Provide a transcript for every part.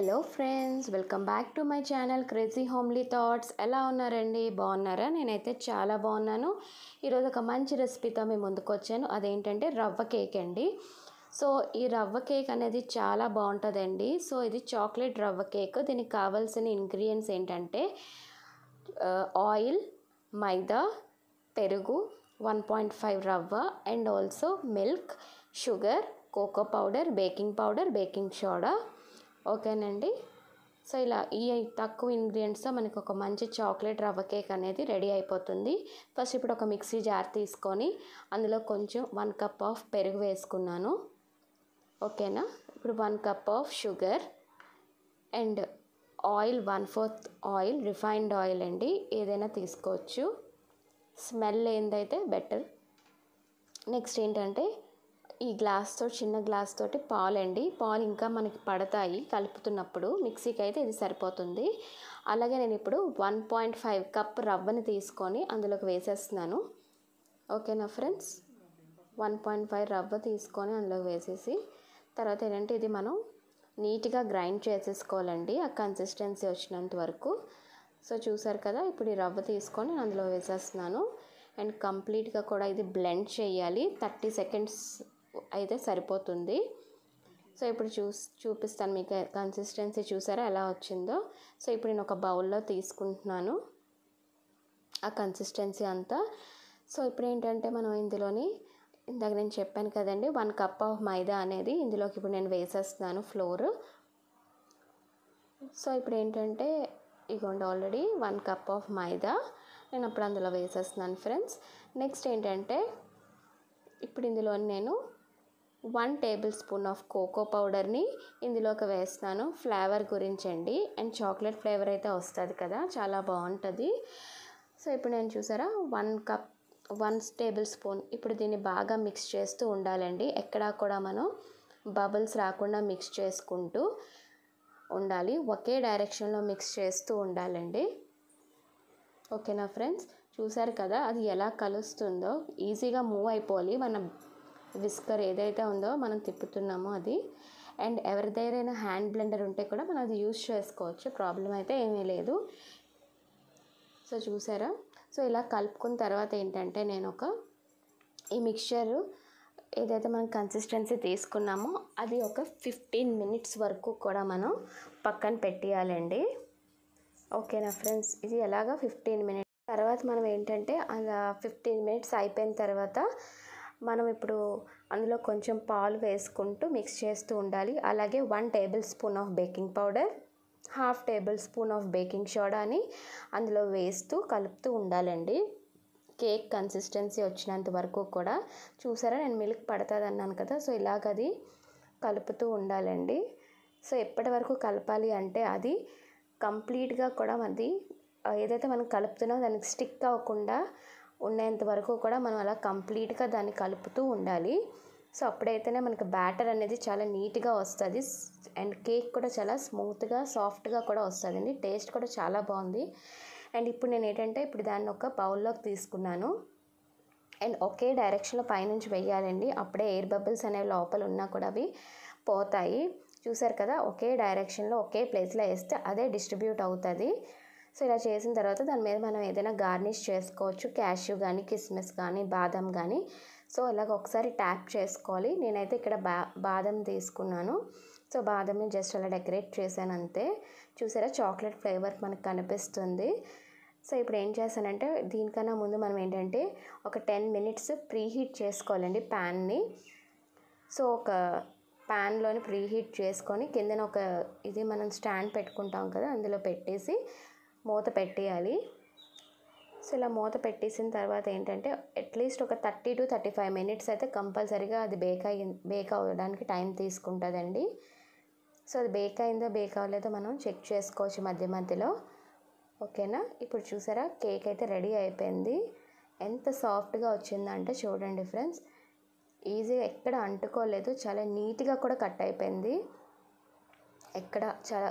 hello friends welcome back to my channel crazy homely thoughts ఎలా ఉన్నారండి బాగున్నారా నేనైతే చాలా బాగున్నాను ఈరోజు ఒక మంచి రెసిపీతో మేము ముందుకు వచ్చాను అదేంటంటే రవ్వ కేక్ అండి సో ఈ రవ్వ కేక్ అనేది చాలా బాగుంటుందండి సో ఇది చాక్లెట్ రవ్వ కేక్ దీనికి కావాల్సిన ఇంగ్రీడియంట్స్ ఏంటంటే ఆయిల్ మైదా పెరుగు వన్ పాయింట్ ఫైవ్ రవ్వ and also milk sugar cocoa powder baking powder baking soda ఓకేనండి సో ఇలా ఈ తక్కువ ఇంగ్రీడియంట్స్తో మనకు ఒక మంచి చాక్లెట్ రవ్వ కేక్ అనేది రెడీ అయిపోతుంది ఫస్ట్ ఇప్పుడు ఒక మిక్సీ జార్ తీసుకొని అందులో కొంచెం వన్ కప్ ఆఫ్ పెరుగు వేసుకున్నాను ఓకేనా ఇప్పుడు one cup of sugar and oil one fourth oil refined oil అండి ఏదైనా తీసుకోవచ్చు స్మెల్ ఏందైతే బెటర్ నెక్స్ట్ ఏంటంటే ఈ గ్లాస్తో చిన్న గ్లాస్ తోటి పాలండి పాలు ఇంకా మనకి పడతాయి కలుపుతున్నప్పుడు మిక్సీకి అయితే ఇది సరిపోతుంది అలాగే నేను ఇప్పుడు వన్ పాయింట్ ఫైవ్ కప్ రవ్వని తీసుకొని అందులోకి వేసేస్తున్నాను ఓకేనా ఫ్రెండ్స్ వన్ పాయింట్ ఫైవ్ రవ్వ తీసుకొని అందులోకి వేసేసి తర్వాత ఏంటంటే ఇది మనం నీట్గా గ్రైండ్ చేసేసుకోవాలండి ఆ కన్సిస్టెన్సీ వచ్చినంత వరకు సో చూసారు కదా ఇప్పుడు ఈ రవ్వ తీసుకొని అందులో వేసేస్తున్నాను అండ్ కంప్లీట్గా కూడా ఇది బ్లెండ్ చేయాలి థర్టీ సెకండ్స్ అయితే సరిపోతుంది సో ఇప్పుడు చూ చూపిస్తాను మీకు కన్సిస్టెన్సీ చూసారా ఎలా వచ్చిందో సో ఇప్పుడు నేను ఒక బౌల్లో తీసుకుంటున్నాను ఆ కన్సిస్టెన్సీ అంతా సో ఇప్పుడు ఏంటంటే మనం ఇందులోని ఇందాక నేను చెప్పాను కదండి వన్ కప్ ఆఫ్ మైదా అనేది ఇందులోకి ఇప్పుడు నేను వేసేస్తున్నాను ఫ్లోర్ సో ఇప్పుడు ఏంటంటే ఇగోండి already one cup of maida నేను అప్పుడు అందులో వేసేస్తున్నాను ఫ్రెండ్స్ నెక్స్ట్ ఏంటంటే ఇప్పుడు ఇందులో నేను one tablespoon of cocoa పౌడర్ని ఇందులోకి వేస్తాను ఫ్లేవర్ గురించి అండి అండ్ చాక్లెట్ ఫ్లేవర్ అయితే వస్తుంది కదా చాలా బాగుంటుంది సో ఇప్పుడు నేను చూసారా one cup one tablespoon ఇప్పుడు దీన్ని బాగా మిక్స్ చేస్తూ ఉండాలండి ఎక్కడా కూడా మనం బబుల్స్ రాకుండా మిక్స్ చేసుకుంటూ ఉండాలి ఒకే డైరెక్షన్లో మిక్స్ చేస్తూ ఉండాలండి ఓకేనా ఫ్రెండ్స్ చూసారు కదా అది ఎలా కలుస్తుందో ఈజీగా మూవ్ అయిపోవాలి మన విస్కర్ ఏదైతే ఉందో మనం తిప్పుతున్నామో అది అండ్ ఎవరి దగ్గర హ్యాండ్ బ్లెండర్ ఉంటే కూడా మనం అది యూజ్ చేసుకోవచ్చు ప్రాబ్లం అయితే ఏమీ లేదు సో చూసారా సో ఇలా కలుపుకున్న తర్వాత ఏంటంటే నేను ఒక ఈ మిక్చరు ఏదైతే మనం కన్సిస్టెన్సీ తీసుకున్నామో అది ఒక ఫిఫ్టీన్ మినిట్స్ వరకు కూడా మనం పక్కన పెట్టేయాలండి ఓకేనా ఫ్రెండ్స్ ఇది ఎలాగ ఫిఫ్టీన్ మినిట్స్ తర్వాత మనం ఏంటంటే అలా ఫిఫ్టీన్ మినిట్స్ అయిపోయిన తర్వాత మనం ఇప్పుడు అందులో కొంచెం పాలు వేసుకుంటూ మిక్స్ చేస్తూ ఉండాలి అలాగే one tablespoon of baking powder half tablespoon of baking సోడాని అందులో వేస్తూ కలుపుతూ ఉండాలండి కేక్ కన్సిస్టెన్సీ వచ్చినంత వరకు కూడా చూసారా నేను మిల్క్ పడుతుంది అన్నాను కదా సో ఇలాగ అది కలుపుతూ ఉండాలండి సో ఎప్పటి వరకు కలపాలి అంటే అది కంప్లీట్గా కూడా అది ఏదైతే మనం కలుపుతున్నామో దానికి స్టిక్ అవ్వకుండా ఉండేంత వరకు కూడా మనం అలా కంప్లీట్గా దాన్ని కలుపుతూ ఉండాలి సో అప్పుడైతేనే మనకి బ్యాటర్ అనేది చాలా నీట్గా వస్తుంది అండ్ కేక్ కూడా చాలా స్మూత్గా సాఫ్ట్గా కూడా వస్తుంది టేస్ట్ కూడా చాలా బాగుంది అండ్ ఇప్పుడు నేను ఏంటంటే ఇప్పుడు దాన్ని ఒక బౌల్లోకి తీసుకున్నాను అండ్ ఒకే డైరెక్షన్లో పైనుంచి వెయ్యాలండి అప్పుడే ఎయిర్ బబుల్స్ అనేవి లోపల ఉన్నా కూడా అవి పోతాయి చూసారు కదా ఒకే డైరెక్షన్లో ఒకే ప్లేస్లో వేస్తే అదే డిస్ట్రిబ్యూట్ అవుతుంది సో ఇలా చేసిన తర్వాత దాని మీద మనం ఏదైనా గార్నిష్ చేసుకోవచ్చు క్యాష్యూ కానీ కిస్మిస్ కానీ బాదం కానీ సో ఇలాగ ఒకసారి ట్యాప్ చేసుకోవాలి నేనైతే ఇక్కడ బా బాదం తీసుకున్నాను సో బాదంని జస్ట్ అలా డెకరేట్ చేశాను అంతే చూసారా చాక్లెట్ ఫ్లేవర్ మనకు కనిపిస్తుంది సో ఇప్పుడు ఏం చేశానంటే దీనికన్నా ముందు మనం ఏంటంటే ఒక టెన్ మినిట్స్ ప్రీహీట్ చేసుకోవాలండి ప్యాన్ని సో ఒక ప్యాన్లోని ప్రీహీట్ చేసుకొని కిందన ఒక ఇది మనం స్టాండ్ పెట్టుకుంటాం కదా అందులో పెట్టేసి మూత పెట్టేయాలి సో ఇలా మూత పెట్టేసిన తర్వాత ఏంటంటే అట్లీస్ట్ ఒక thirty to thirty five minutes అయితే కంపల్సరీగా అది బేక్ అయ్యి బేక్ అవ్వడానికి టైం తీసుకుంటుందండి సో అది బేక్ అయిందో బేక్ అవ్వలేదో మనం చెక్ చేసుకోవచ్చు మధ్య మధ్యలో ఓకేనా ఇప్పుడు చూసారా కేక్ అయితే రెడీ అయిపోయింది ఎంత సాఫ్ట్గా వచ్చిందంటే చూడండి ఫ్రెండ్స్ ఈజీగా ఎక్కడ అంటుకోలేదు చాలా నీట్గా కూడా కట్ అయిపోయింది ఎక్కడ చాలా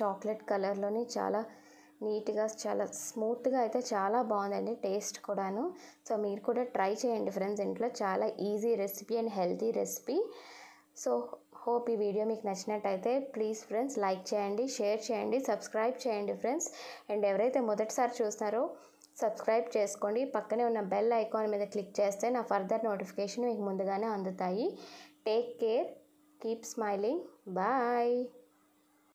చాక్లెట్ కలర్లోని చాలా నీట్గా చాలా స్మూత్గా అయితే చాలా బాగుందండి టేస్ట్ కూడాను సో మీరు కూడా ట్రై చేయండి ఫ్రెండ్స్ ఇంట్లో చాలా easy recipe and healthy recipe so hope ఈ వీడియో మీకు నచ్చినట్టయితే ప్లీజ్ ఫ్రెండ్స్ లైక్ చేయండి షేర్ చేయండి సబ్స్క్రైబ్ చేయండి ఫ్రెండ్స్ అండ్ ఎవరైతే మొదటిసారి చూస్తారో సబ్స్క్రైబ్ చేసుకోండి పక్కనే ఉన్న బెల్ ఐకాన్ మీద క్లిక్ చేస్తే నా ఫర్దర్ నోటిఫికేషన్ మీకు ముందుగానే అందుతాయి take care keep smiling bye